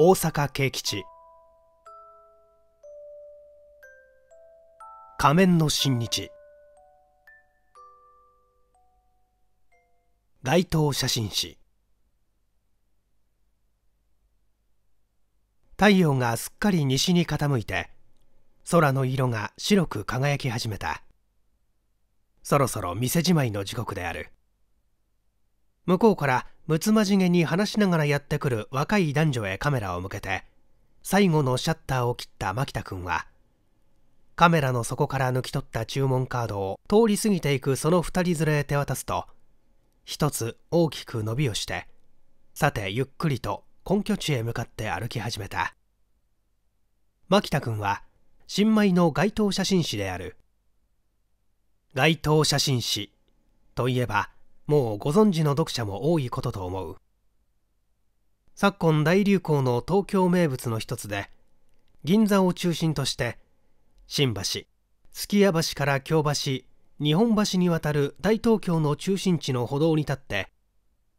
大阪慶吉仮面の新日街頭写真誌太陽がすっかり西に傾いて空の色が白く輝き始めたそろそろ店じまいの時刻である向こうからむつまじげに話しながらやってくる若い男女へカメラを向けて最後のシャッターを切った牧田君はカメラの底から抜き取った注文カードを通り過ぎていくその2人連れへ手渡すと一つ大きく伸びをしてさてゆっくりと根拠地へ向かって歩き始めた牧田君は新米の街頭写真誌である街頭写真誌といえばもうご存知の読者も多いことと思う昨今大流行の東京名物の一つで銀座を中心として新橋すき家橋から京橋日本橋にわたる大東京の中心地の歩道に立って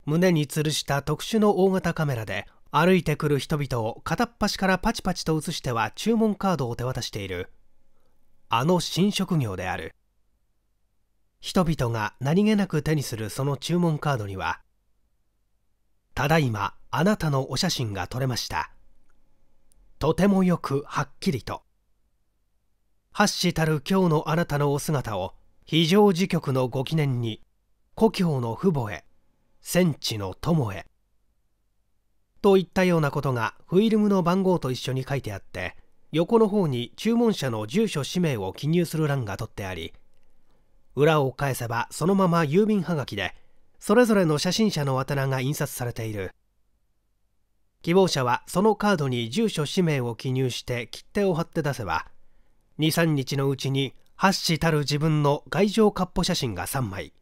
胸に吊るした特殊の大型カメラで歩いてくる人々を片っ端からパチパチと写しては注文カードを手渡しているあの新職業である人々が何気なく手にするその注文カードには「ただいまあなたのお写真が撮れました」「とてもよくはっきりと」「発したる今日のあなたのお姿を非常時局のご記念に故郷の父母へ戦地の友へ」といったようなことがフィルムの番号と一緒に書いてあって横の方に注文者の住所氏名を記入する欄が取ってあり裏を返せばそのまま郵便はがきでそれぞれの写真者のあ名が印刷されている希望者はそのカードに住所氏名を記入して切手を貼って出せば23日のうちに8したる自分の外情割歩写真が3枚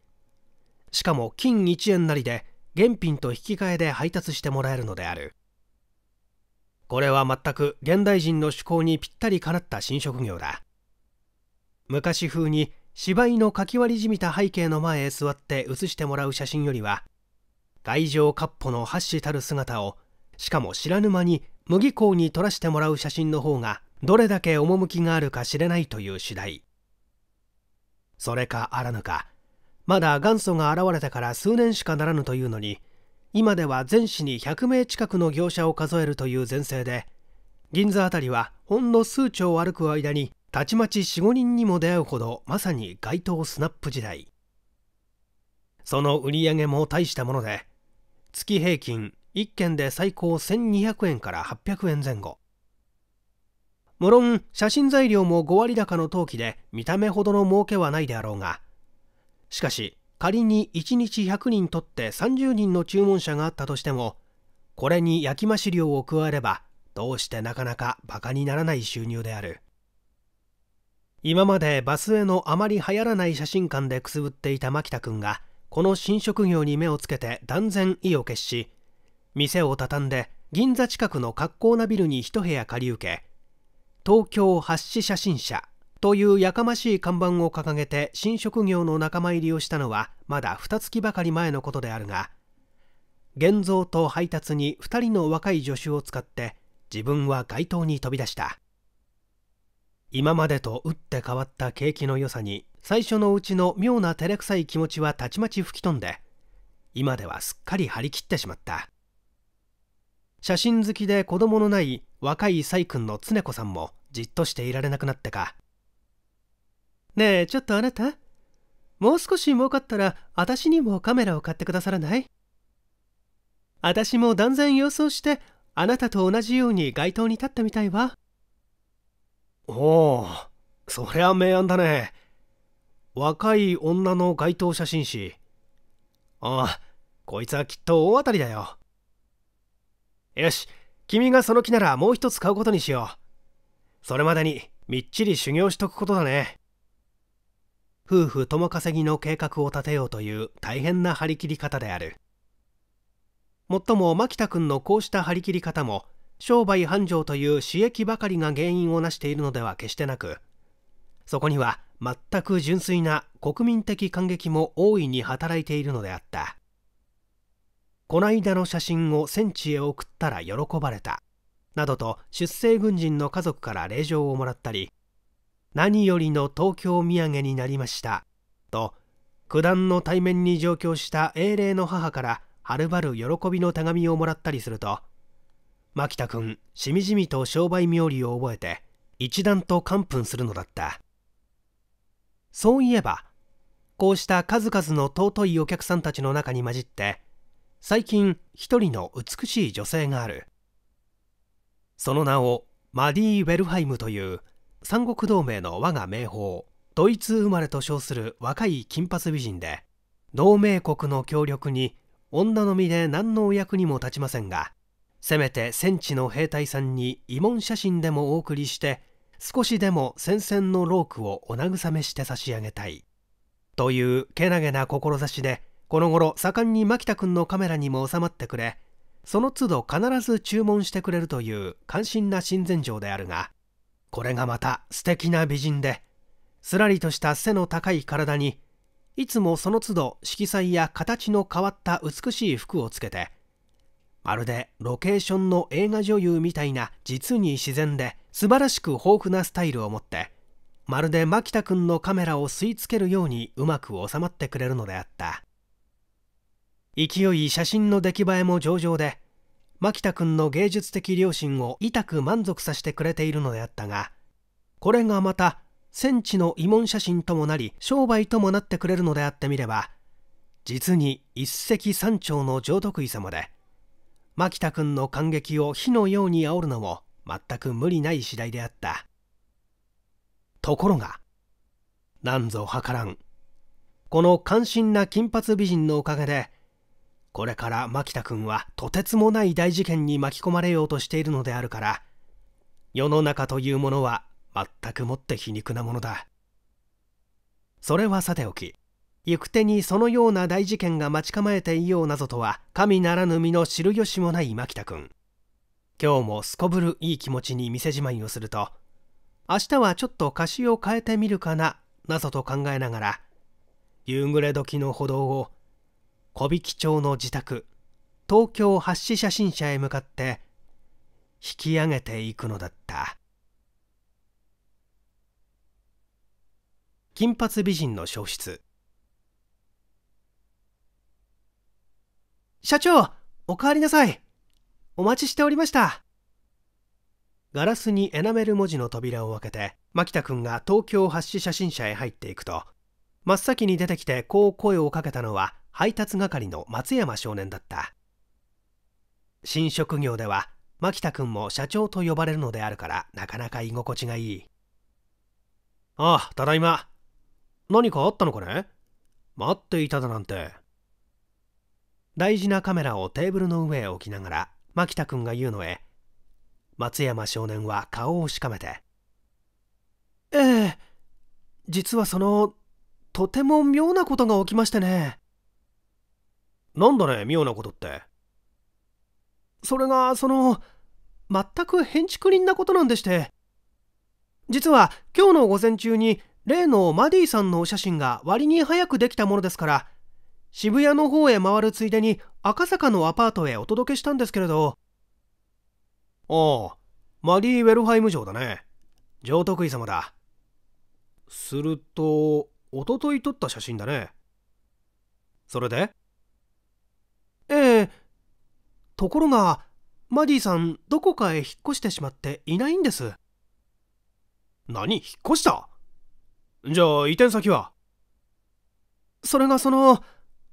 しかも金1円なりで現品と引き換えで配達してもらえるのであるこれは全く現代人の趣向にぴったりかなった新職業だ昔風に芝居のかき割りじみた背景の前へ座って写してもらう写真よりは外情割歩の発したる姿をしかも知らぬ間に麦香に撮らしてもらう写真の方がどれだけ趣があるか知れないという次第それかあらぬかまだ元祖が現れたから数年しかならぬというのに今では全市に100名近くの業者を数えるという前世で銀座辺りはほんの数丁歩く間にたちまち45人にも出会うほどまさに街頭スナップ時代その売り上げも大したもので月平均1件で最高1200円から800円前後もろん写真材料も5割高の陶器で見た目ほどの儲けはないであろうがしかし仮に1日100人とって30人の注文者があったとしてもこれに焼き増し料を加えればどうしてなかなかバカにならない収入である今までバスへのあまり流行らない写真館でくすぶっていた牧田君がこの新職業に目をつけて断然意を決し店を畳んで銀座近くの格好なビルに一部屋借り受け東京発誌写真社というやかましい看板を掲げて新職業の仲間入りをしたのはまだ2月ばかり前のことであるが現像と配達に2人の若い助手を使って自分は街頭に飛び出した。今までと打って変わった景気の良さに最初のうちの妙な照れくさい気持ちはたちまち吹き飛んで今ではすっかり張り切ってしまった写真好きで子供のない若い崔君の常子さんもじっとしていられなくなってかねえちょっとあなたもう少し儲かったら私にもカメラを買ってくださらない私も断然予想してあなたと同じように街頭に立ったみたいわ。おおそりゃ明暗だね若い女の街頭写真誌ああこいつはきっと大当たりだよよし君がその気ならもう一つ買うことにしようそれまでにみっちり修行しとくことだね夫婦共稼ぎの計画を立てようという大変な張り切り方であるもっとも牧田君のこうした張り切り方も商売繁盛という私益ばかりが原因をなしているのでは決してなくそこには全く純粋な国民的感激も大いに働いているのであったこないだの写真を戦地へ送ったら喜ばれたなどと出征軍人の家族から礼状をもらったり何よりの東京土産になりましたと九段の対面に上京した英霊の母からはるばる喜びの手紙をもらったりすると牧田君しみじみと商売冥利を覚えて一段と完封するのだったそういえばこうした数々の尊いお客さんたちの中に混じって最近一人の美しい女性があるその名をマディ・ウェルハイムという三国同盟の我が名峰ドイツ生まれと称する若い金髪美人で同盟国の協力に女の身で何のお役にも立ちませんがせめて戦地の兵隊さんに慰問写真でもお送りして少しでも戦線のロークをお慰めして差し上げたいというけなげな志でこの頃盛んに牧田君のカメラにも収まってくれその都度必ず注文してくれるという関心な親善嬢であるがこれがまた素敵な美人ですらりとした背の高い体にいつもその都度色彩や形の変わった美しい服をつけてまるでロケーションの映画女優みたいな実に自然で素晴らしく豊富なスタイルを持ってまるで牧田君のカメラを吸い付けるようにうまく収まってくれるのであった勢い写真の出来栄えも上々で牧田君の芸術的良心を痛く満足させてくれているのであったがこれがまた戦地の慰問写真ともなり商売ともなってくれるのであってみれば実に一石三鳥の浄徳井様で牧田君の感激を火のように煽るのも全く無理ない次第であったところがなんぞ計らんこの関心な金髪美人のおかげでこれから牧田君はとてつもない大事件に巻き込まれようとしているのであるから世の中というものは全くもって皮肉なものだそれはさておき行く手にそのような大事件が待ち構えていようなぞとは神ならぬ身の知る由もない牧田君今日もすこぶるいい気持ちに店じまいをすると明日はちょっと貸しを変えてみるかななぞと考えながら夕暮れ時の歩道を小引町の自宅東京発紙写真社へ向かって引き上げていくのだった金髪美人の消失社長、おかりなさい。お待ちしておりました。ガラスにエナメル文字の扉を開けて、牧田君が東京発紙写真社へ入っていくと、真っ先に出てきてこう声をかけたのは、配達係の松山少年だった。新職業では、牧田君も社長と呼ばれるのであるから、なかなか居心地がいい。ああ、ただいま。何かあったのかね待っていただなんて。大事なカメラをテーブルの上へ置きながら牧田君が言うのへ松山少年は顔をしかめて「ええ実はそのとても妙なことが起きましてね」なんだね妙なことってそれがその全く変り林なことなんでして実は今日の午前中に例のマディさんのお写真が割に早くできたものですから渋谷の方へ回るついでに赤坂のアパートへお届けしたんですけれどああマディ・ウェルハイム城だね上徳井様だするとおととい撮った写真だねそれでええところがマディさんどこかへ引っ越してしまっていないんです何引っ越したじゃあ移転先はそれがその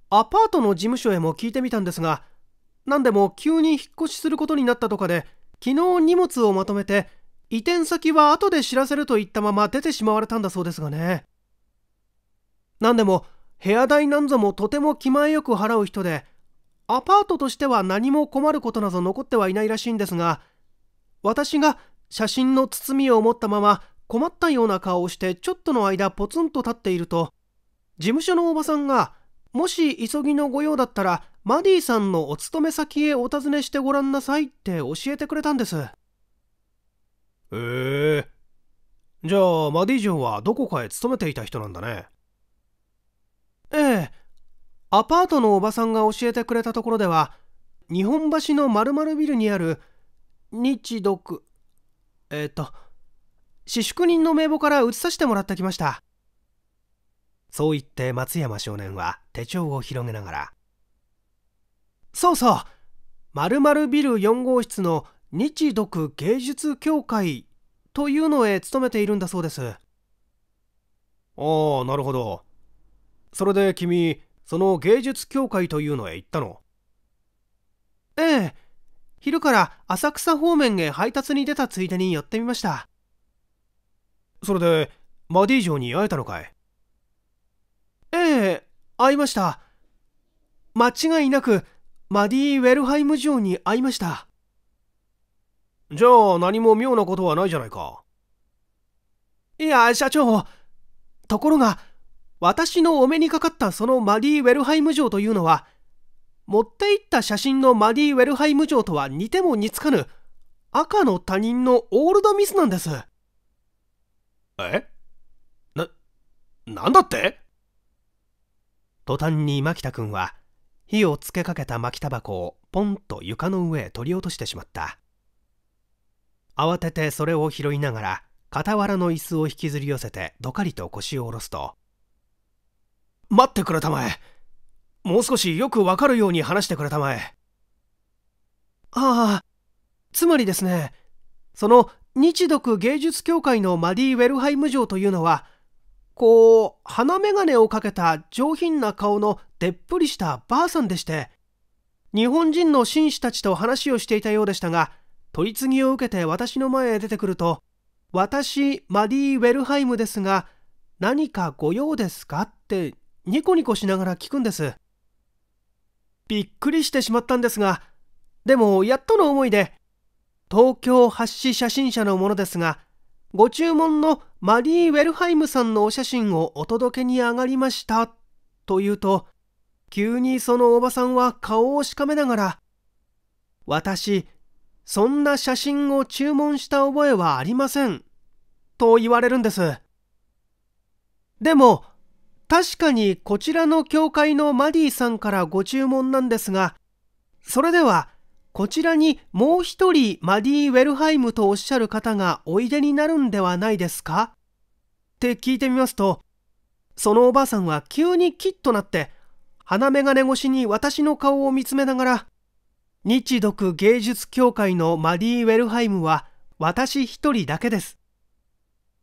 アパートの事務所へも聞いてみたんですが何でも急に引っ越しすることになったとかで昨日荷物をまとめて移転先は後で知らせると言ったまま出てしまわれたんだそうですがね何でも部屋代なんぞもとても気前よく払う人でアパートとしては何も困ることなど残ってはいないらしいんですが私が写真の包みを持ったまま困ったような顔をしてちょっとの間ポツンと立っていると事務所のおばさんがもし急ぎの御用だったらマディさんのお勤め先へお尋ねしてごらんなさいって教えてくれたんですへえじゃあマディンはどこかへ勤めていた人なんだねええアパートのおばさんが教えてくれたところでは日本橋の丸々ビルにある日独えっ、と私宿人の名簿から移させてもらってきましたそう言って松山少年は手帳を広げながらそうそう〇〇ビル4号室の日独芸術協会というのへ勤めているんだそうですああなるほどそれで君その芸術協会というのへ行ったのええ昼から浅草方面へ配達に出たついでに寄ってみましたそれでマディ城に会えたのかいええ会いました。間違いなく、マディ・ウェルハイム城に会いました。じゃあ何も妙なことはないじゃないか。いや、社長。ところが、私のお目にかかったそのマディ・ウェルハイム城というのは、持っていった写真のマディ・ウェルハイム城とは似ても似つかぬ、赤の他人のオールドミスなんです。えな、なんだって途端に牧田君は火をつけかけた巻きタバコをポンと床の上へ取り落としてしまった慌ててそれを拾いながら傍らの椅子を引きずり寄せてどかりと腰を下ろすと「待ってくれたまえもう少しよくわかるように話してくれたまえ」ああつまりですねその日独芸術協会のマディ・ウェルハイム城というのはこう、鼻眼鏡をかけた上品な顔のでっぷりしたばあさんでして、日本人の紳士たちと話をしていたようでしたが、取り次ぎを受けて私の前へ出てくると、私、マディ・ウェルハイムですが、何かご用ですかってニコニコしながら聞くんです。びっくりしてしまったんですが、でもやっとの思いで、東京発誌写真社のものですが、ご注文のマリー・ウェルハイムさんのお写真をお届けに上がりました。と言うと、急にそのおばさんは顔をしかめながら、私、そんな写真を注文した覚えはありません。と言われるんです。でも、確かにこちらの教会のマディさんからご注文なんですが、それではこちらにもう一人マディ・ウェルハイムとおっしゃる方がおいでになるんではないですかって聞いてみますと、そのおばあさんは急にキッとなって、鼻眼鏡越しに私の顔を見つめながら、日独芸術協会のマディ・ウェルハイムは私一人だけです。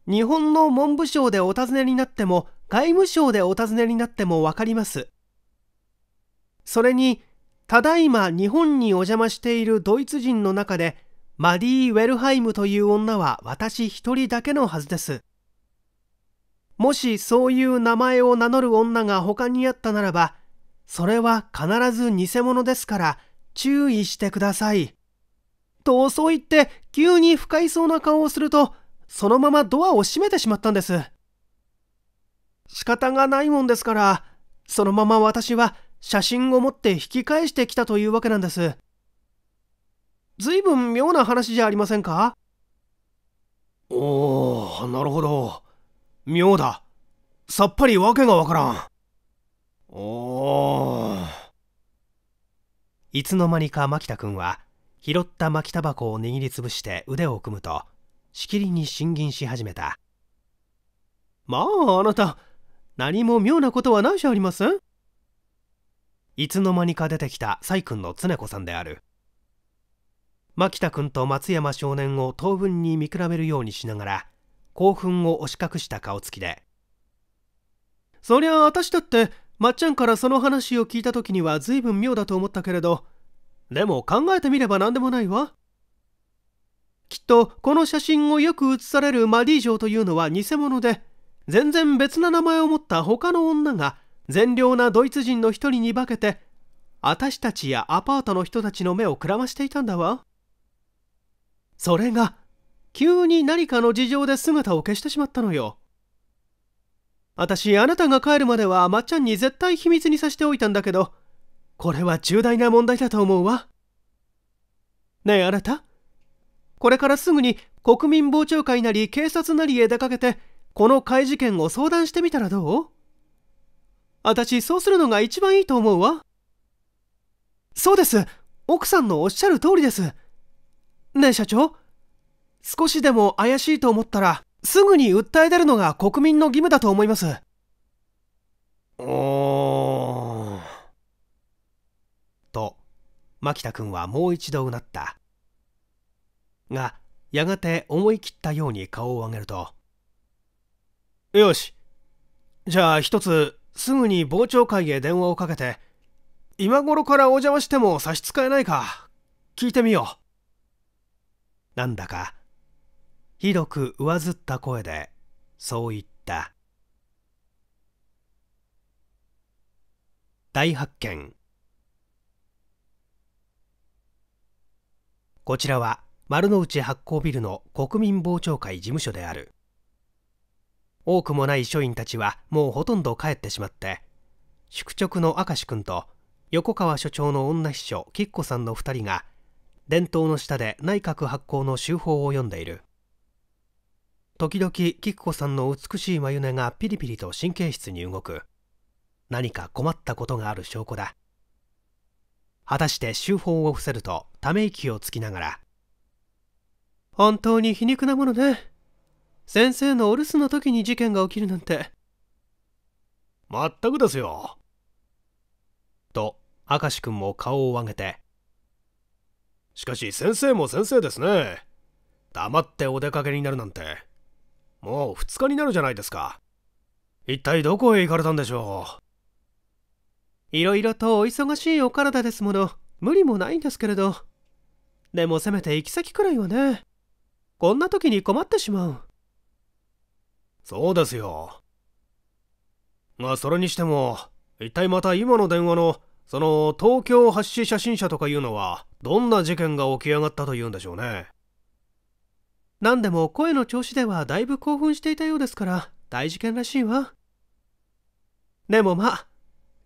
日本の文部省でお尋ねになっても、外務省でお尋ねになってもわかります。それに、ただいま日本にお邪魔しているドイツ人の中で、マディ・ウェルハイムという女は私一人だけのはずです。もしそういう名前を名乗る女が他にあったならば、それは必ず偽物ですから注意してください。とそう言って急に不快そうな顔をすると、そのままドアを閉めてしまったんです。仕方がないもんですから、そのまま私は写真を持って引き返してきたというわけなんです。随分妙な話じゃありませんかおお、なるほど。妙だ。さっぱりわけがわからん。おー。いつの間にか牧田君は、拾った巻きタバコを握りつぶして腕を組むと、しきりに審吟し始めた。まあ、あなた、何も妙なことはないじゃありませんいつの間にか出てきた崔君の常子さんである牧田君と松山少年を当分に見比べるようにしながら興奮を押し隠した顔つきで「そりゃあ私だってまっちゃんからその話を聞いた時には随分妙だと思ったけれどでも考えてみれば何でもないわ」きっとこの写真をよく写されるマディ城というのは偽物で全然別な名前を持った他の女が善良なドイツ人の一人に化けて私たちやアパートの人たちの目をくらましていたんだわそれが急に何かの事情で姿を消してしまったのよ私あなたが帰るまではまっちゃんに絶対秘密にさせておいたんだけどこれは重大な問題だと思うわねえあなたこれからすぐに国民傍聴会なり警察なりへ出かけてこの怪事件を相談してみたらどう私そうするのが一番いいと思うわ。そうです。奥さんのおっしゃる通りです。ねえ社長、少しでも怪しいと思ったら、すぐに訴え出るのが国民の義務だと思います。おー。と、牧田君はもう一度うなった。が、やがて思い切ったように顔を上げると、よし、じゃあ一つすぐに傍聴会へ電話をかけて今頃からお邪魔しても差し支えないか聞いてみようなんだかひどく上ずった声でそう言った大発見こちらは丸の内発行ビルの国民傍聴会事務所である多くもない署員たちはもうほとんど帰ってしまって宿直の明石君と横川所長の女秘書きっこさんの2人が伝統の下で内閣発行の修法を読んでいる時々きっこさんの美しい眉根がピリピリと神経質に動く何か困ったことがある証拠だ果たして修法を伏せるとため息をつきながら本当に皮肉なものね先生のお留守の時に事件が起きるなんて全くですよと明石君も顔を上げてしかし先生も先生ですね黙ってお出かけになるなんてもう2日になるじゃないですか一体どこへ行かれたんでしょういろいろとお忙しいお体ですもの無理もないんですけれどでもせめて行き先くらいはねこんな時に困ってしまうそうですよまあそれにしても一体また今の電話のその東京発信写真社とかいうのはどんな事件が起き上がったというんでしょうね何でも声の調子ではだいぶ興奮していたようですから大事件らしいわでもまあ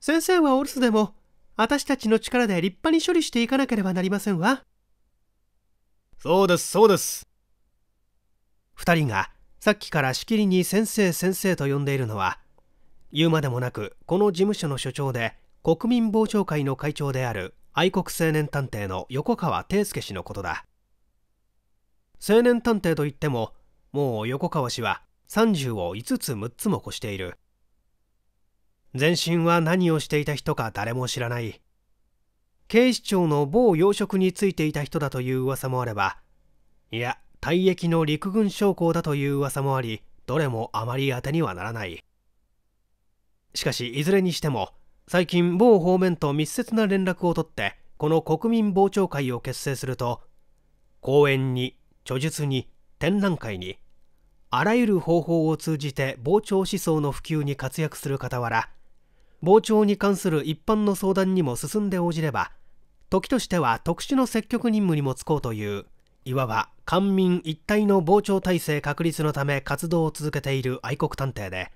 先生はお留守でも私たちの力で立派に処理していかなければなりませんわそうですそうです二人がさっきからしきりに先生先生と呼んでいるのは言うまでもなくこの事務所の所長で国民傍聴会の会長である愛国青年探偵の横川圭介氏のことだ青年探偵といってももう横川氏は30を5つ6つも越している全身は何をしていた人か誰も知らない警視庁の某要職についていた人だという噂もあればいや退役の陸軍将校だという噂もありどれもあまり当てにはならないしかしいずれにしても最近某方面と密接な連絡を取ってこの国民傍聴会を結成すると講演に著述に展覧会にあらゆる方法を通じて傍聴思想の普及に活躍する傍ら傍聴に関する一般の相談にも進んで応じれば時としては特殊の積極任務にも就こうといういわば官民一体の傍聴体制確立のため活動を続けている愛国探偵で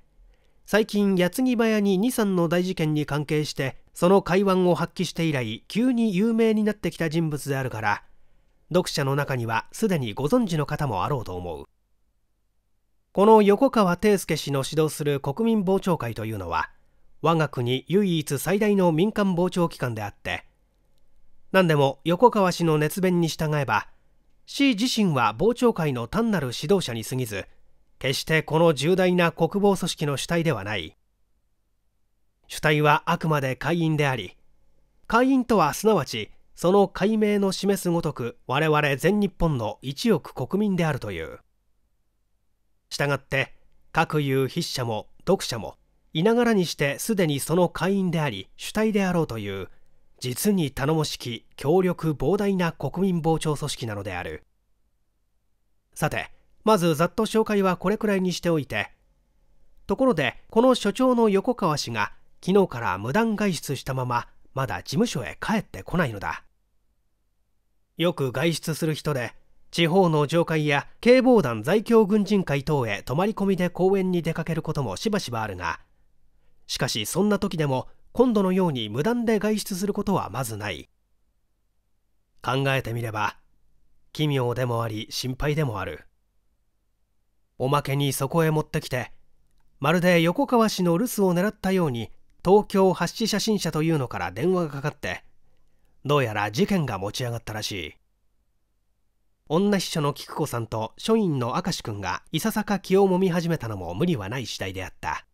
最近矢継ぎ早に2、3の大事件に関係してその会話を発揮して以来急に有名になってきた人物であるから読者の中にはすでにご存知の方もあろうと思うこの横川貞介氏の指導する国民傍聴会というのは我が国唯一最大の民間傍聴機関であって何でも横川氏の熱弁に従えば氏自身は傍聴会の単なる指導者に過ぎず決してこの重大な国防組織の主体ではない主体はあくまで会員であり会員とはすなわちその解明の示すごとく我々全日本の1億国民であるというしたがって各有筆者も読者もいながらにしてすでにその会員であり主体であろうという実に頼もしき強力膨大な国民傍聴組織なのであるさてまずざっと紹介はこれくらいにしておいてところでこの所長の横川氏が昨日から無断外出したまままだ事務所へ帰ってこないのだよく外出する人で地方の上海や警防団在京軍人会等へ泊まり込みで公園に出かけることもしばしばあるがしかしそんな時でも今度のように無断で外出することはまずない考えてみれば奇妙でもあり心配でもあるおまけにそこへ持ってきてまるで横川氏の留守を狙ったように東京発信写真社というのから電話がかかってどうやら事件が持ち上がったらしい女秘書の菊子さんと署員の明石君がいささか気をもみ始めたのも無理はない次第であった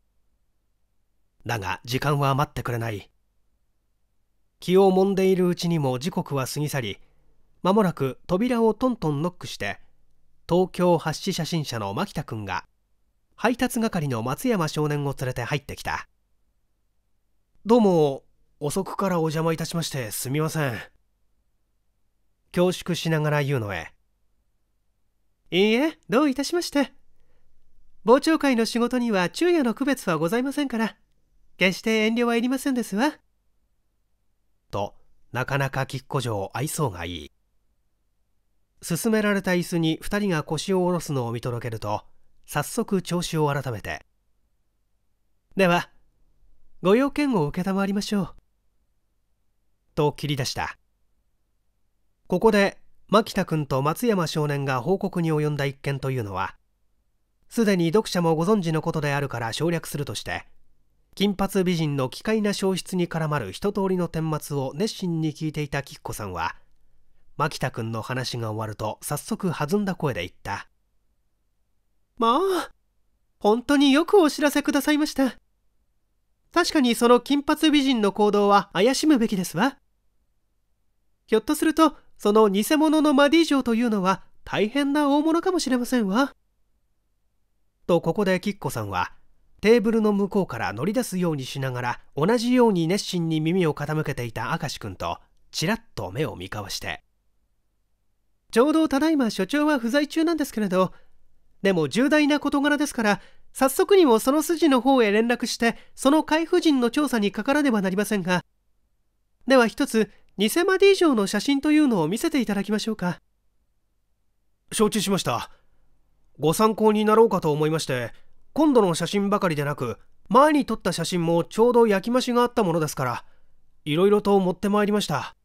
だが時間は待ってくれない気をもんでいるうちにも時刻は過ぎ去りまもなく扉をトントンノックして東京発紙写真社の牧田君が配達係の松山少年を連れて入ってきたどうも遅くからお邪魔いたしましてすみません恐縮しながら言うのへいいえどういたしまして傍聴会の仕事には昼夜の区別はございませんから決して遠慮はいりませんですわ。となかなかきっこ愛想がいい勧められた椅子に2人が腰を下ろすのを見届けると早速調子を改めてではご用件を承りましょうと切り出したここで牧田君と松山少年が報告に及んだ一件というのはすでに読者もご存知のことであるから省略するとして金髪美人の奇怪な消失に絡まる一通りの顛末を熱心に聞いていたキッコさんは牧田君の話が終わると早速弾んだ声で言った「まあ本当によくお知らせくださいました確かにその金髪美人の行動は怪しむべきですわひょっとするとその偽物のマディ城というのは大変な大物かもしれませんわ」とここでキッコさんはテーブルの向こうから乗り出すようにしながら同じように熱心に耳を傾けていた明石君とちらっと目を見交わして「ちょうどただいま所長は不在中なんですけれどでも重大な事柄ですから早速にもその筋の方へ連絡してその海婦人の調査にかからねばなりませんがでは一つ偽マディ以上の写真というのを見せていただきましょうか承知しましたご参考になろうかと思いまして今度の写真ばかりでなく前に撮った写真もちょうど焼き増しがあったものですからいろいろと持ってまいりました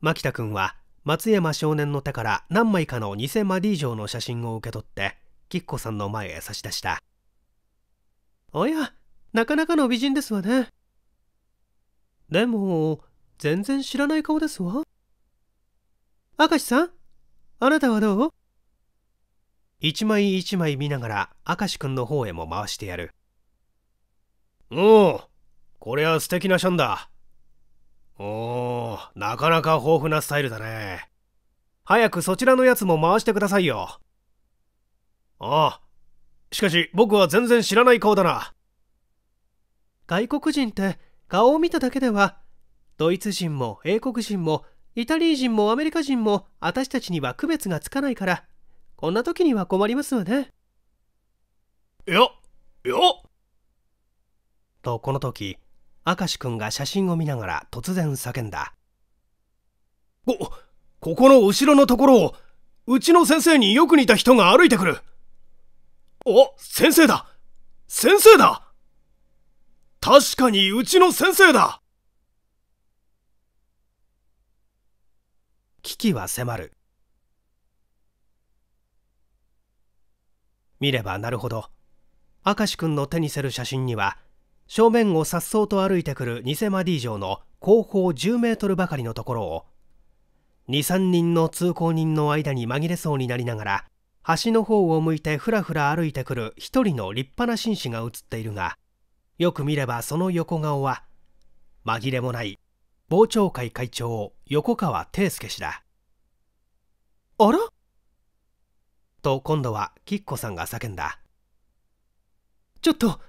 牧田君は松山少年の手から何枚かの偽マディ城の写真を受け取って吉子さんの前へ差し出したおやなかなかの美人ですわねでも全然知らない顔ですわ明石さんあなたはどう一枚一枚見ながら明石君の方へも回してやるおおこりゃ素敵なシャンだおおなかなか豊富なスタイルだね早くそちらのやつも回してくださいよああしかし僕は全然知らない顔だな外国人って顔を見ただけではドイツ人も英国人もイタリー人もアメリカ人も私たちには区別がつかないからこんな時には困りますわね。いや、いや。とこの時明石君が写真を見ながら突然叫んだこここの後ろのところをうちの先生によく似た人が歩いてくるお先生だ先生だ確かにうちの先生だ危機は迫る見ればなるほど明石君の手にせる写真には正面を颯爽と歩いてくる偽マディ城の後方10メートルばかりのところを23人の通行人の間に紛れそうになりながら橋の方を向いてふらふら歩いてくる一人の立派な紳士が写っているがよく見ればその横顔は紛れもない傍聴会会長横川帝介氏だあらと今度はキッコさんが叫んだちょっと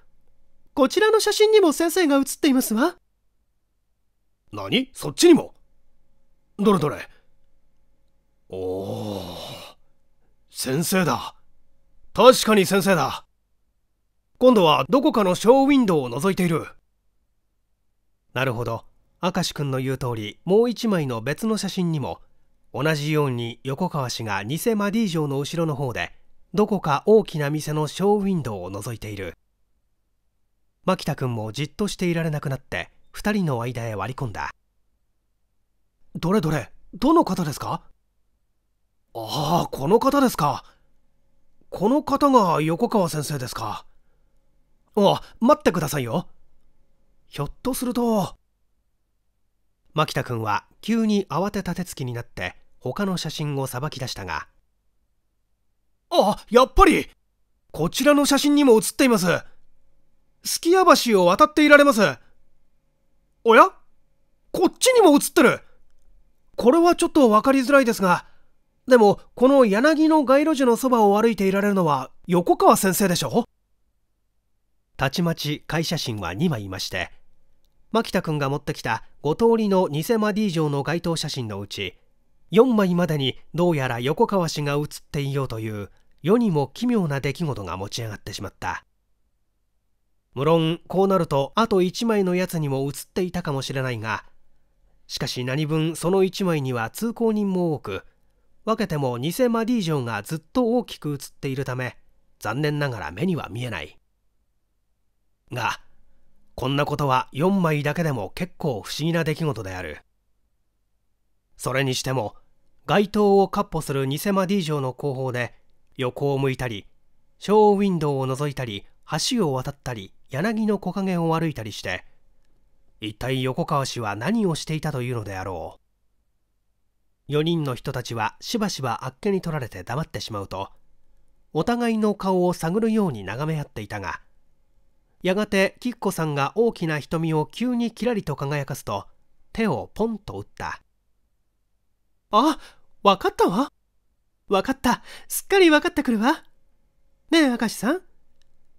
こちらの写真にも先生が写っていますわ何そっちにもどれどれおお先生だ確かに先生だ今度はどこかのショーウィンドウを覗いているなるほど明石君の言う通りもう一枚の別の写真にも同じように横川氏が偽マディ城の後ろの方でどこか大きな店のショーウィンドウを覗いている牧田君もじっとしていられなくなって2人の間へ割り込んだどれどれどの方ですかああこの方ですかこの方が横川先生ですかあ待ってくださいよひょっとすると牧田君は急に慌てた手つきになって他の写真をさばき出したがあやっぱりこちらの写真にも写っていますすきや橋を渡っていられますおやこっちにも写ってるこれはちょっと分かりづらいですがでもこの柳の街路樹のそばを歩いていられるのは横川先生でしょたちまち会社真は2枚いまして牧田君が持ってきた5通りの偽マディ城の街頭写真のうち4枚までにどうやら横川氏が写っていようという世にも奇妙な出来事が持ち上がってしまった無論こうなるとあと1枚のやつにも写っていたかもしれないがしかし何分その1枚には通行人も多く分けても偽マディ城がずっと大きく写っているため残念ながら目には見えないがこんなことは4枚だけでも結構不思議な出来事である。それにしても、街灯をカッ歩する偽マディ城の後方で、横を向いたり、ショーウィンドウを覗いたり、橋を渡ったり、柳の木陰を歩いたりして、一体横川氏は何をしていたというのであろう。4人の人たちはしばしばあっけに取られて黙ってしまうと、お互いの顔を探るように眺め合っていたが、やがてキッコさんが大きな瞳を急にキラリと輝かすと手をポンと打ったあわかったわわかったすっかりわかってくるわねえ明石さん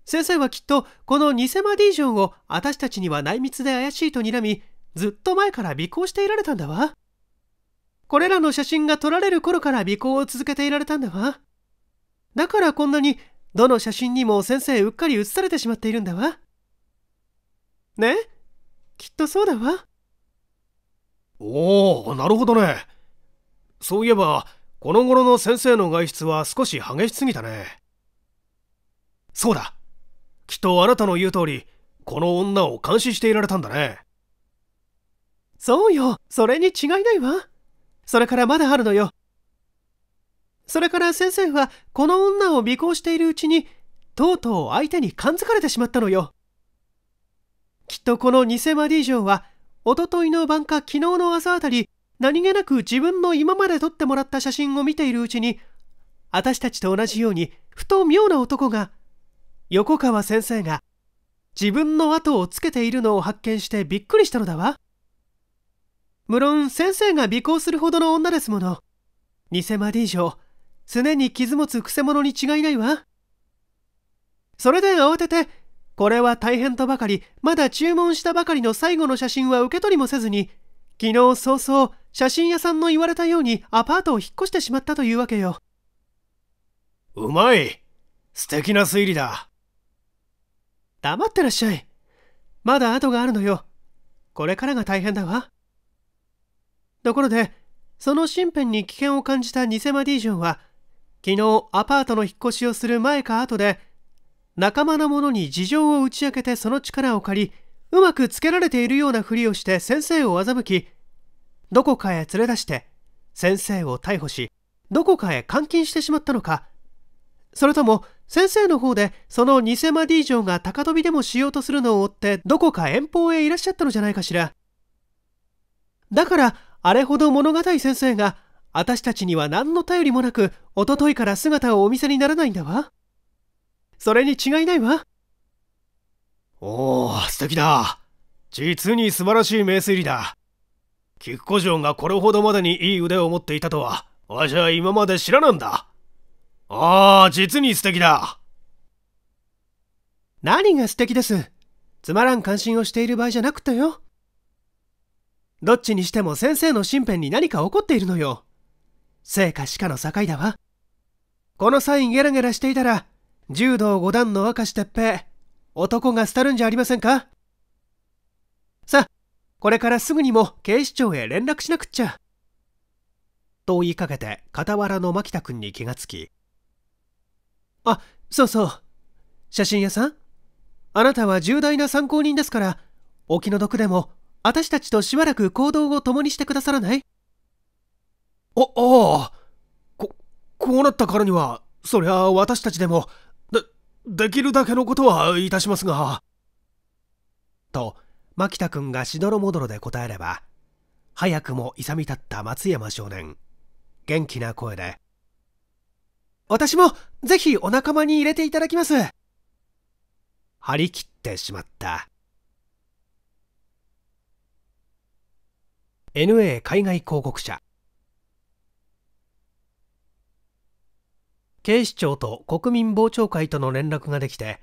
先生はきっとこの偽マディージョンを私たちには内密で怪しいと睨みずっと前から尾行していられたんだわこれらの写真が撮られる頃から尾行を続けていられたんだわだからこんなにどの写真にも先生うっかり写されてしまっているんだわねきっとそうだわおおなるほどねそういえばこの頃の先生の外出は少し激しすぎたねそうだきっとあなたの言う通りこの女を監視していられたんだねそうよそれに違いないわそれからまだあるのよそれから先生はこの女を尾行しているうちにとうとう相手に感づかれてしまったのよきっとこの偽マディ城はおとといの晩か昨日の朝あたり何気なく自分の今まで撮ってもらった写真を見ているうちに私たちと同じようにふと妙な男が横川先生が自分の後をつけているのを発見してびっくりしたのだわ無論先生が尾行するほどの女ですもの偽マディ城、常に傷持つくせ者に違いないわ。それで慌てて、これは大変とばかり、まだ注文したばかりの最後の写真は受け取りもせずに、昨日早々、写真屋さんの言われたようにアパートを引っ越してしまったというわけよ。うまい素敵な推理だ。黙ってらっしゃい。まだ後があるのよ。これからが大変だわ。ところで、その身辺に危険を感じた偽マディージョンは、昨日アパートの引っ越しをする前か後で仲間の者に事情を打ち明けてその力を借りうまくつけられているようなふりをして先生を欺きどこかへ連れ出して先生を逮捕しどこかへ監禁してしまったのかそれとも先生の方でその偽マディ城が高飛びでもしようとするのを追ってどこか遠方へいらっしゃったのじゃないかしらだからあれほど物語先生が私たちには何の頼りもなく、おとといから姿をお見せにならないんだわ。それに違いないわ。おお、素敵だ。実に素晴らしい名推理だ。菊古城がこれほどまでにいい腕を持っていたとは、わしは今まで知らなんだ。ああ、実に素敵だ。何が素敵です。つまらん関心をしている場合じゃなくったよ。どっちにしても先生の身辺に何か起こっているのよ。生か死の境だわ。このサインゲラゲラしていたら、柔道五段の明石哲平、男が廃るんじゃありませんかさあ、これからすぐにも警視庁へ連絡しなくっちゃ。と言いかけて傍らの牧田君に気がつき。あ、そうそう。写真屋さんあなたは重大な参考人ですから、お気の毒でも、私たちとしばらく行動を共にしてくださらないあ、ああ。こ、こうなったからには、そりゃ私たちでも、で、できるだけのことはいたしますが。と、牧田君がしどろもどろで答えれば、早くも勇み立った松山少年。元気な声で。私も、ぜひお仲間に入れていただきます。張り切ってしまった。NA 海外広告社警視庁と国民傍聴会との連絡ができて、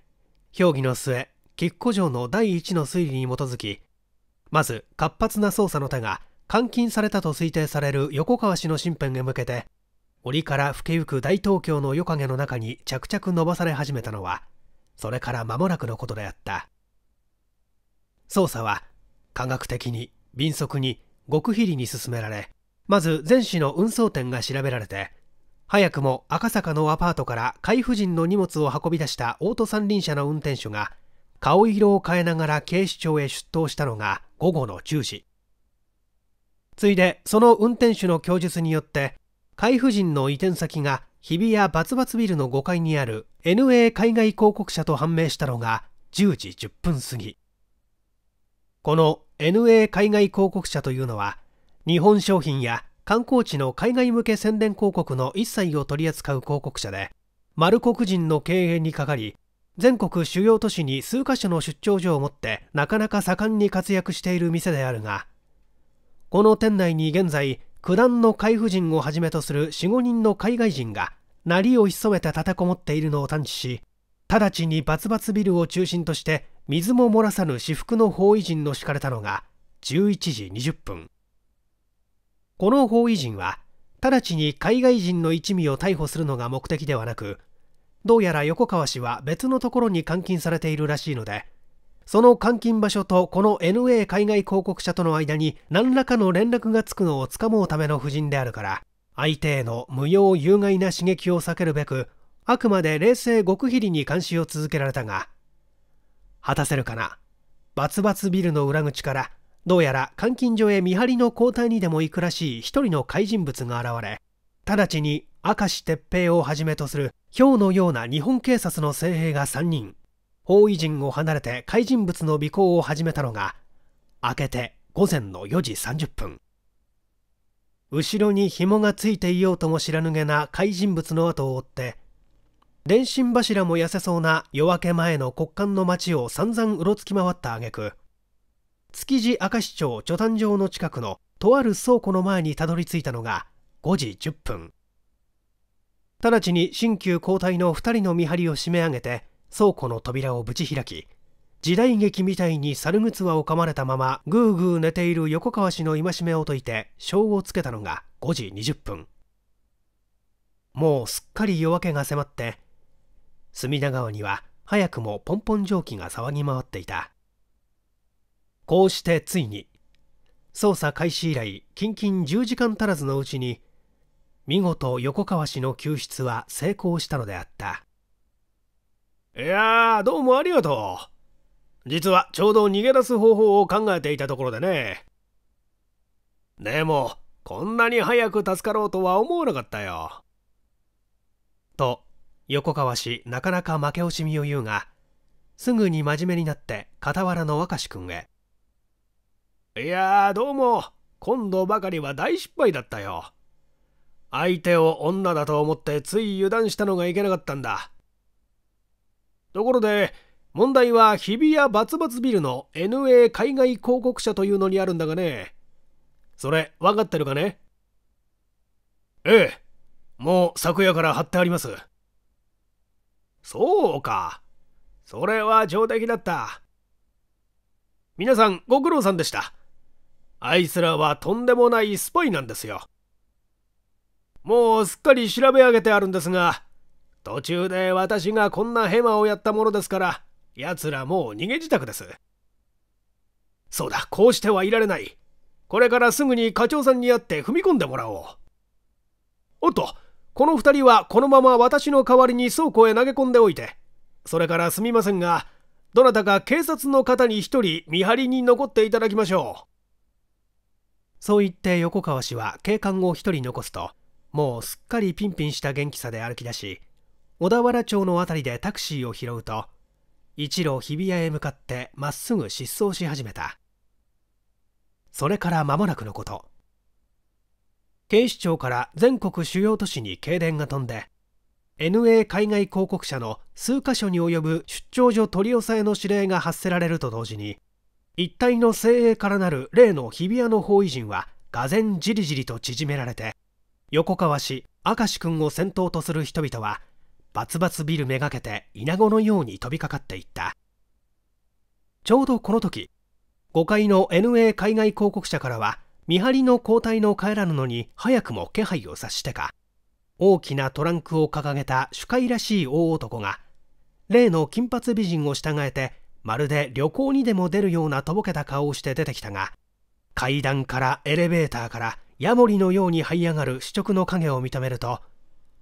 評議の末、キッ城の第一の推理に基づき、まず活発な捜査の手が監禁されたと推定される横川氏の身辺へ向けて、折から吹けゆく大東京の夜影の中に着々伸ばされ始めたのは、それから間もなくのことであった。捜査は、科学的に、敏速に、極秘裏に進められ、まず前市の運送店が調べられて、早くも赤坂のアパートから海婦人の荷物を運び出したオート三輪車の運転手が顔色を変えながら警視庁へ出頭したのが午後の10時ついでその運転手の供述によって海婦人の移転先が日比谷バツバツビルの5階にある NA 海外広告社と判明したのが10時10分過ぎこの NA 海外広告社というのは日本商品や観光地の海外向け宣伝広告の一切を取り扱う広告者で、丸黒人の経営にかかり、全国主要都市に数カ所の出張所を持ってなかなか盛んに活躍している店であるが、この店内に現在、九段の海婦人をはじめとする4、5人の海外人が、なりを潜めて立てこもっているのを探知し、直ちにバツバツビルを中心として、水も漏らさぬ至福の包囲陣の敷かれたのが、11時20分。この法医陣は直ちに海外人の一味を逮捕するのが目的ではなくどうやら横川氏は別のところに監禁されているらしいのでその監禁場所とこの NA 海外広告者との間に何らかの連絡がつくのをつかもうための布陣であるから相手への無用有害な刺激を避けるべくあくまで冷静極秘裏に監視を続けられたが果たせるかなバツバツビルの裏口からどうやら監禁所へ見張りの交代にでも行くらしい一人の怪人物が現れ、直ちに明石鉄平をはじめとするうのような日本警察の精兵が3人、包囲陣を離れて怪人物の尾行を始めたのが、明けて午前の4時30分。後ろに紐がついていようとも知らぬげな怪人物の後を追って、電信柱も痩せそうな夜明け前の骨間の街を散々うろつき回った挙句築地明石町貯炭場の近くのとある倉庫の前にたどり着いたのが5時10分直ちに新旧交代の2人の見張りを締め上げて倉庫の扉をぶち開き時代劇みたいに猿靴輪を噛まれたままぐーぐー寝ている横川氏の戒めを解いて章をつけたのが5時20分もうすっかり夜明けが迫って隅田川には早くもポンポン蒸気が騒ぎ回っていたこうしてついに捜査開始以来近々10時間足らずのうちに見事横川氏の救出は成功したのであったいやーどうもありがとう実はちょうど逃げ出す方法を考えていたところでねでもこんなに早く助かろうとは思わなかったよと横川氏なかなか負け惜しみを言うがすぐに真面目になって傍らの若志くんへいやどうも、今度ばかりは大失敗だったよ。相手を女だと思ってつい油断したのがいけなかったんだ。ところで、問題は日比谷バツバツビルの NA 海外広告社というのにあるんだがね。それ、わかってるかねええ、もう昨夜から貼ってあります。そうか。それは上出来だった。皆さん、ご苦労さんでした。あいつらはとんでもないスパイなんですよ。もうすっかり調べ上げてあるんですが、途中で私がこんなヘマをやったものですから、奴らもう逃げ自宅です。そうだ、こうしてはいられない。これからすぐに課長さんに会って踏み込んでもらおう。おっと、この2人はこのまま私の代わりに倉庫へ投げ込んでおいて、それからすみませんが、どなたか警察の方に1人見張りに残っていただきましょう。そう言って横川氏は警官を一人残すと、もうすっかりピンピンした元気さで歩き出し、小田原町の辺りでタクシーを拾うと、一路日比谷へ向かってまっすぐ失踪し始めた。それから間もなくのこと。警視庁から全国主要都市に警電が飛んで、NA 海外広告社の数カ所に及ぶ出張所取り押さえの指令が発せられると同時に、一帯の精鋭からなる例の日比谷の包囲陣は俄然じりじりと縮められて横川氏明石君を先頭とする人々はバツバツビルめがけて稲子のように飛びかかっていったちょうどこの時5階の NA 海外広告社からは見張りの交代の帰らぬのに早くも気配を察してか大きなトランクを掲げた主会らしい大男が例の金髪美人を従えてまるで旅行にでも出るようなとぼけた顔をして出てきたが階段からエレベーターからヤモリのように這い上がる主直の影を認めると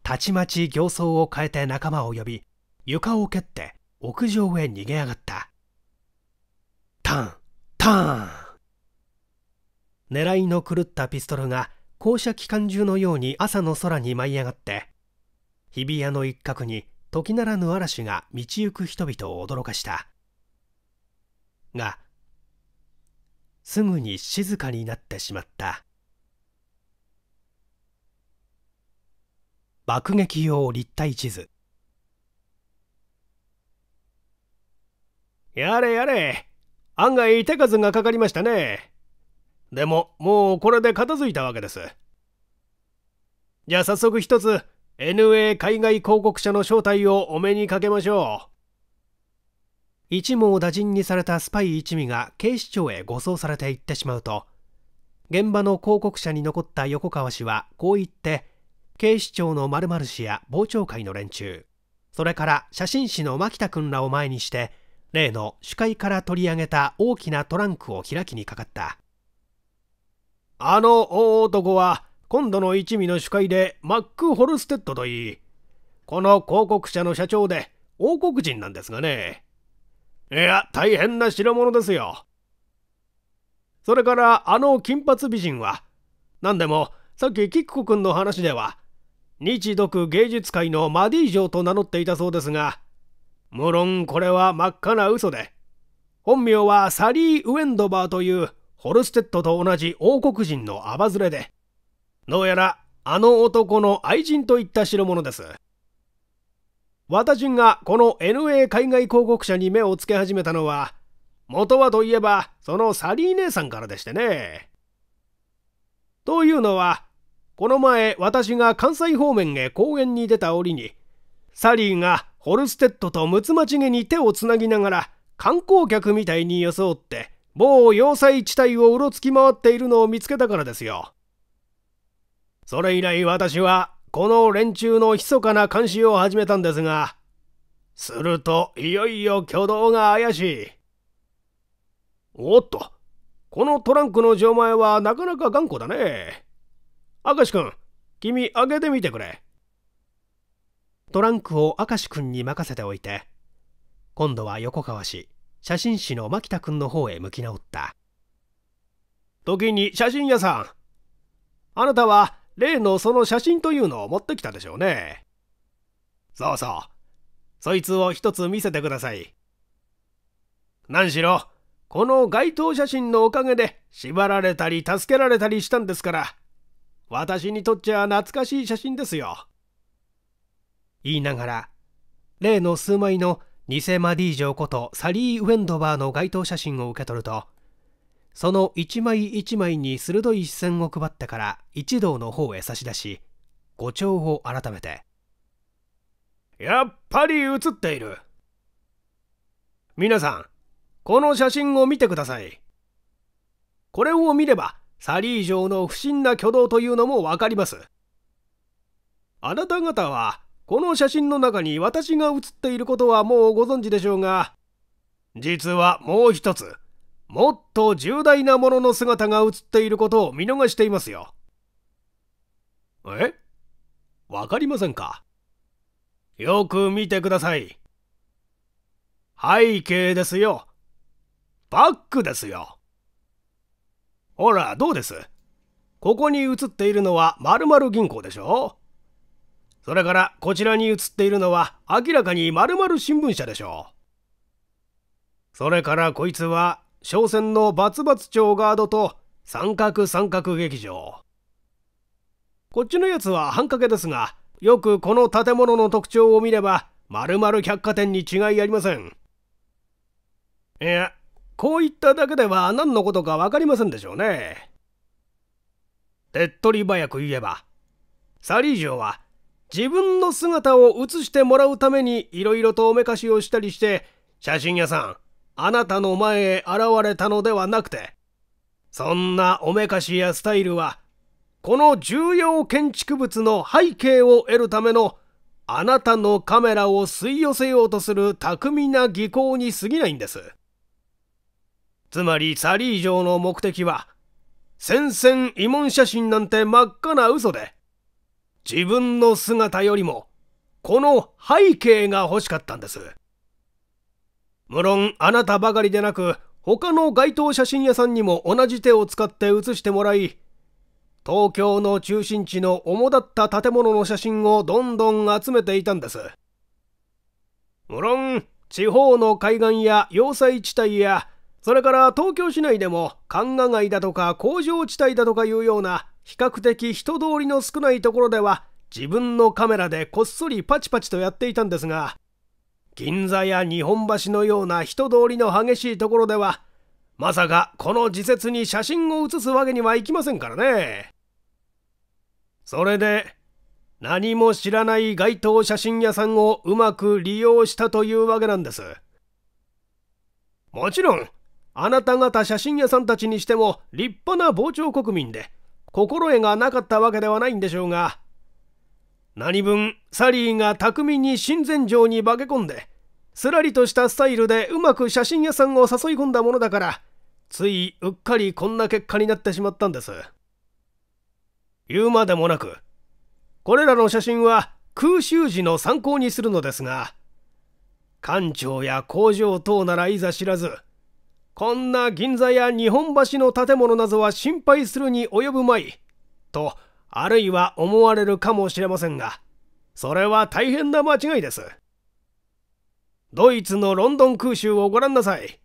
たちまち形相を変えて仲間を呼び床を蹴って屋上へ逃げ上がったタンタン狙いの狂ったピストルが降車機関銃のように朝の空に舞い上がって日比谷の一角に時ならぬ嵐が道行く人々を驚かしたがすぐに静かになってしまった爆撃用立体地図やれやれ案外手数がかかりましたねでももうこれで片付いたわけですじゃあ早速一つ NA 海外広告社の正体をお目にかけましょう一網打尽にされたスパイ一味が警視庁へ護送されていってしまうと現場の広告者に残った横川氏はこう言って警視庁の〇〇氏や傍聴会の連中それから写真誌の牧田君らを前にして例の主会から取り上げた大きなトランクを開きにかかったあの大男は今度の一味の主会でマック・ホルステッドといいこの広告社の社長で王国人なんですがねいや、大変な代物ですよ。それから、あの金髪美人は、何でも、さっきキッコ君の話では、日独芸術界のマディーと名乗っていたそうですが、無論これは真っ赤な嘘で、本名はサリー・ウェンドバーというホルステッドと同じ王国人のアバズレで、どうやらあの男の愛人といった代物です。私がこの NA 海外広告社に目をつけ始めたのは、元はといえば、そのサリー姉さんからでしてね。というのは、この前私が関西方面へ公園に出た折に、サリーがホルステッドとムツマチゲに手をつなぎながら、観光客みたいに装って、某要塞地帯をうろつき回っているのを見つけたからですよ。それ以来私はこの連中の密かな監視を始めたんですが、するといよいよ挙動が怪しい。おっと、このトランクの錠前はなかなか頑固だね。明石君、君開けてみてくれ。トランクを明石君に任せておいて、今度は横川氏、写真師の牧田君の方へ向き直った。時に写真屋さん、あなたは例のその写真というのを持ってきたでしょうね。そうそう。そいつを一つ見せてください。何しろ、この街頭写真のおかげで縛られたり助けられたりしたんですから、私にとっちゃ懐かしい写真ですよ。言いながら、例の数枚の偽マディージョことサリー・ウェンドバーの街頭写真を受け取ると、その一枚一枚に鋭い視線を配ってから一同の方へ差し出し誤調を改めて「やっぱり写っている」皆さんこの写真を見てくださいこれを見ればサリー城の不審な挙動というのもわかりますあなた方はこの写真の中に私が写っていることはもうご存知でしょうが実はもう一つもっと重大なものの姿が映っていることを見逃していますよ。えわかりませんかよく見てください。背景ですよ。バックですよ。ほら、どうですここに映っているのは〇〇銀行でしょそれからこちらに映っているのは明らかに〇〇新聞社でしょう。それからこいつは商船のバツバツ町ガードと三角三角劇場こっちのやつは半掛けですがよくこの建物の特徴を見ればまるまる百貨店に違いありませんいやこういっただけでは何のことか分かりませんでしょうね手っ取り早く言えばサリー城は自分の姿を写してもらうためにいろいろとおめかしをしたりして写真屋さんあなたの前へ現れたのではなくて、そんなおめかしやスタイルは、この重要建築物の背景を得るためのあなたのカメラを吸い寄せようとする巧みな技巧に過ぎないんです。つまりサリー城の目的は、戦線慰問写真なんて真っ赤な嘘で、自分の姿よりも、この背景が欲しかったんです。無論あなたばかりでなく他の街頭写真屋さんにも同じ手を使って写してもらい東京の中心地の主だった建物の写真をどんどん集めていたんです無論地方の海岸や要塞地帯やそれから東京市内でも神河街だとか工場地帯だとかいうような比較的人通りの少ないところでは自分のカメラでこっそりパチパチとやっていたんですが銀座や日本橋のような人通りの激しいところではまさかこの時節に写真を写すわけにはいきませんからねそれで何も知らない街頭写真屋さんをうまく利用したというわけなんですもちろんあなた方写真屋さんたちにしても立派な傍聴国民で心得がなかったわけではないんでしょうが何分サリーが巧みに親善城に化け込んですらりとしたスタイルでうまく写真屋さんを誘い込んだものだからついうっかりこんな結果になってしまったんです言うまでもなくこれらの写真は空襲時の参考にするのですが館長や工場等ならいざ知らずこんな銀座や日本橋の建物などは心配するに及ぶまいとあるいは思われるかもしれませんが、それは大変な間違いです。ドイツのロンドン空襲をご覧なさい。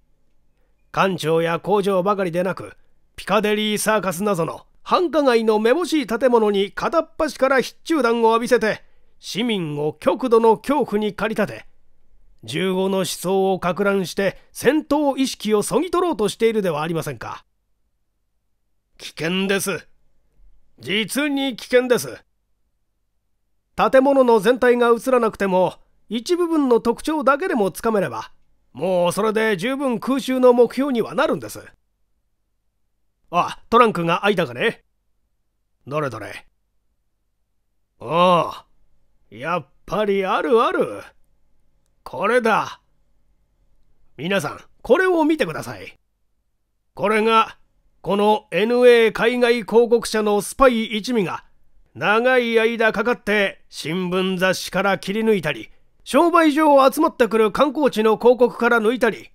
艦長や工場ばかりでなく、ピカデリーサーカスなどの繁華街のめぼしい建物に片っ端から必中弾を浴びせて、市民を極度の恐怖に駆り立て、15の思想を撹乱して戦闘意識をそぎ取ろうとしているではありませんか。危険です。実に危険です建物の全体が映らなくても一部分の特徴だけでもつかめればもうそれで十分空襲の目標にはなるんですあトランクが開いたかねどれどれああやっぱりあるあるこれだ皆さんこれを見てくださいこれがこの NA 海外広告社のスパイ一味が長い間かかって新聞雑誌から切り抜いたり商売上集まってくる観光地の広告から抜いたり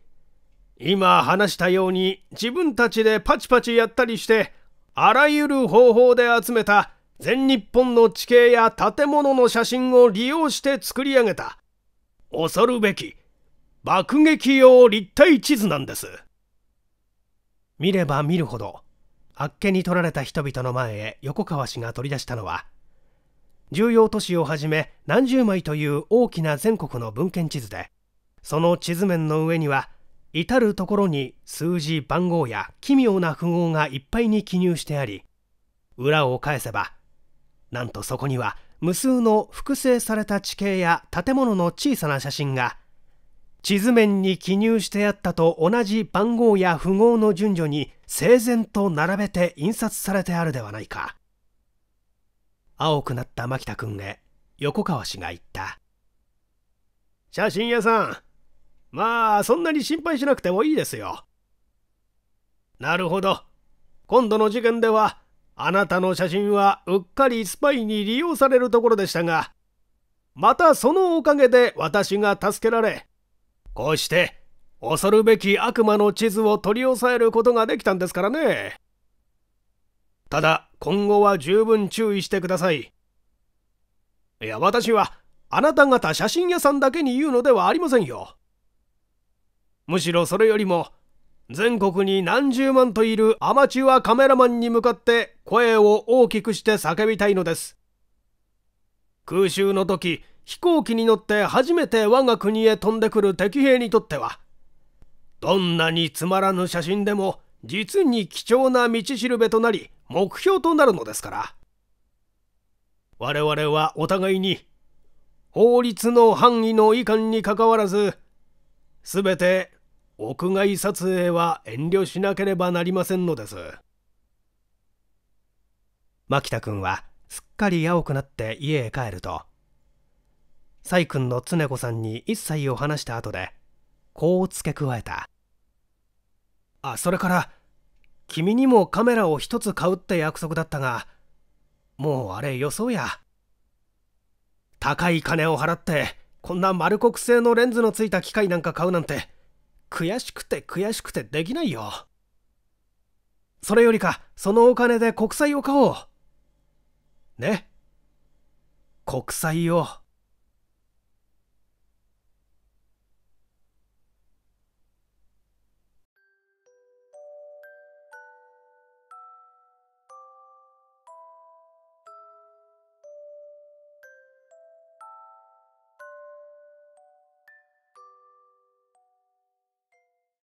今話したように自分たちでパチパチやったりしてあらゆる方法で集めた全日本の地形や建物の写真を利用して作り上げた恐るべき爆撃用立体地図なんです。見れば見るほどあっけに取られた人々の前へ横川氏が取り出したのは重要都市をはじめ何十枚という大きな全国の文献地図でその地図面の上には至る所に数字番号や奇妙な符号がいっぱいに記入してあり裏を返せばなんとそこには無数の複製された地形や建物の小さな写真が地図面に記入してあったと同じ番号や符号の順序に整然と並べて印刷されてあるではないか青くなった牧田君へ横川氏が言った写真屋さんまあそんなに心配しなくてもいいですよなるほど今度の事件ではあなたの写真はうっかりスパイに利用されるところでしたがまたそのおかげで私が助けられこうして恐るべき悪魔の地図を取り押さえることができたんですからねただ今後は十分注意してくださいいや私はあなた方写真屋さんだけに言うのではありませんよむしろそれよりも全国に何十万といるアマチュアカメラマンに向かって声を大きくして叫びたいのです空襲の時飛行機に乗って初めて我が国へ飛んでくる敵兵にとってはどんなにつまらぬ写真でも実に貴重な道しるべとなり目標となるのですから我々はお互いに法律の範囲の違憾にかかわらず全て屋外撮影は遠慮しなければなりませんのです牧田君はすっかり青くなって家へ帰るとイ君の常子さんに一切を話した後でこう付け加えたあそれから君にもカメラを一つ買うって約束だったがもうあれ予想や高い金を払ってこんな丸国製のレンズのついた機械なんか買うなんて悔しくて悔しくてできないよそれよりかそのお金で国債を買おうね国債を。